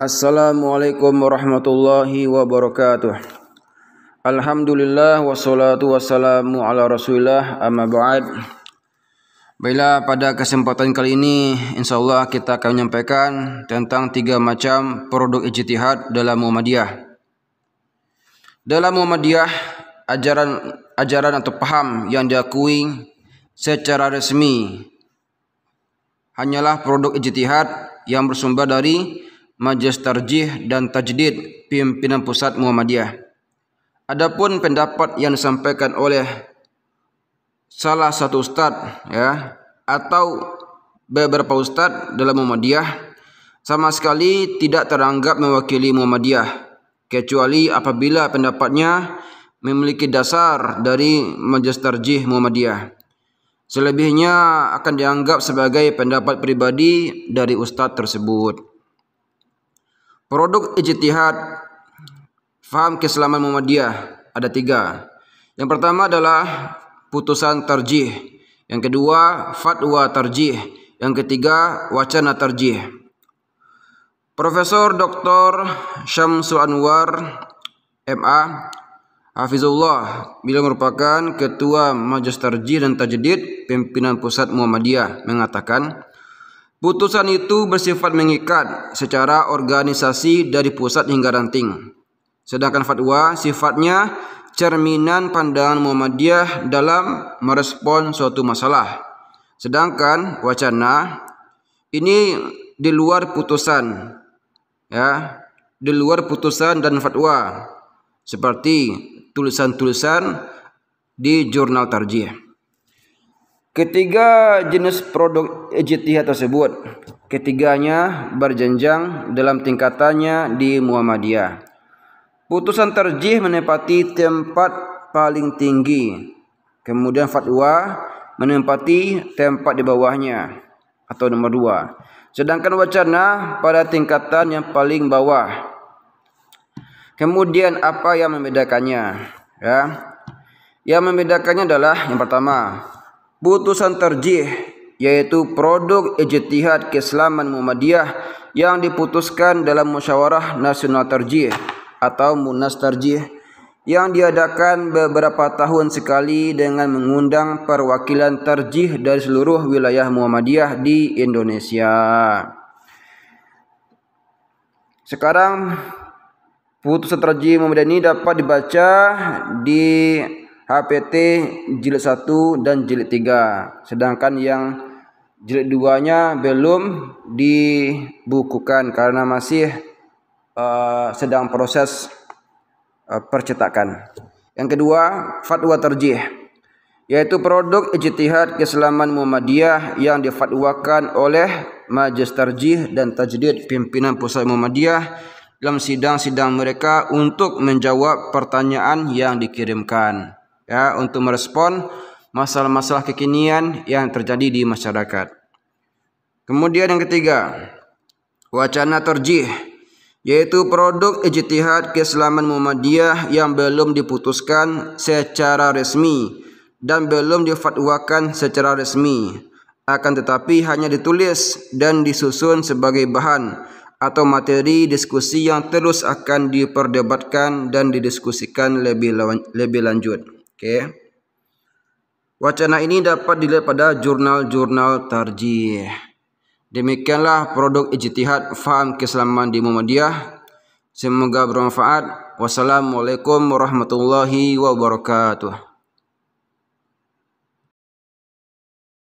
Assalamualaikum warahmatullahi wabarakatuh. Alhamdulillah wassalatu wassalamu ala Rasulillah amma ba'd. Baiklah pada kesempatan kali ini insyaallah kita akan menyampaikan tentang tiga macam produk ijtihad dalam Muhammadiyah. Dalam Muhammadiyah ajaran ajaran atau paham yang diakui secara resmi hanyalah produk ijtihad yang bersumber dari Majelis Tarjih dan Tajdid pimpinan pusat Muhammadiyah. Adapun pendapat yang disampaikan oleh salah satu ustaz ya atau beberapa ustaz dalam Muhammadiyah sama sekali tidak teranggap mewakili Muhammadiyah kecuali apabila pendapatnya memiliki dasar dari Majelis Tarjih Muhammadiyah. Selebihnya akan dianggap sebagai pendapat pribadi dari ustaz tersebut. Produk ijtihad faham keislaman Muhammadiyah ada tiga. Yang pertama adalah putusan tarjih. Yang kedua fatwa tarjih. Yang ketiga wacana tarjih. Profesor Dr. Syamsul Anwar MA Hafizullah beliau merupakan ketua Majelis Tarjih dan Tajdid pimpinan Pusat Muhammadiyah mengatakan Putusan itu bersifat mengikat secara organisasi dari pusat hingga ranting. Sedangkan fatwa sifatnya cerminan pandangan Muhammadiyah dalam merespon suatu masalah. Sedangkan wacana ini di luar putusan ya, di luar putusan dan fatwa seperti tulisan-tulisan di jurnal tarjih. Ketiga jenis produk ijtihad tersebut ketiganya berjenjang dalam tingkatannya di Muhammadiyah. Putusan terjih menempati tempat paling tinggi. Kemudian fatwa menempati tempat di bawahnya atau nomor dua. Sedangkan wacana pada tingkatan yang paling bawah. Kemudian apa yang membedakannya? Ya. Yang membedakannya adalah yang pertama, putusan terjih yaitu produk ijtihad keislaman Muhammadiyah yang diputuskan dalam musyawarah nasional terjih atau munas terjih yang diadakan beberapa tahun sekali dengan mengundang perwakilan terjih dari seluruh wilayah Muhammadiyah di Indonesia. Sekarang putusan terjih Muhammadiyah ini dapat dibaca di HPT jilid 1 dan jilid 3. Sedangkan yang jilid 2-nya belum dibukukan karena masih uh, sedang proses uh, percetakan. Yang kedua, fatwa terjih yaitu produk ijtihad keselamatan Muhammadiyah yang difatwakan oleh Majelis terjih dan Tajdid pimpinan Pusat Muhammadiyah dalam sidang-sidang mereka untuk menjawab pertanyaan yang dikirimkan ya untuk merespon masalah-masalah kekinian yang terjadi di masyarakat. Kemudian yang ketiga, wacana terjih yaitu produk ijtihad keislaman Muhammadiyah yang belum diputuskan secara resmi dan belum difatwakan secara resmi akan tetapi hanya ditulis dan disusun sebagai bahan atau materi diskusi yang terus akan diperdebatkan dan didiskusikan lebih lebih lanjut. Oke. Wacana ini dapat dilihat pada jurnal-jurnal tarjih. Demikianlah produk ijtihad faham keislaman di Muhammadiyah. Semoga bermanfaat. Wassalamualaikum warahmatullahi wabarakatuh.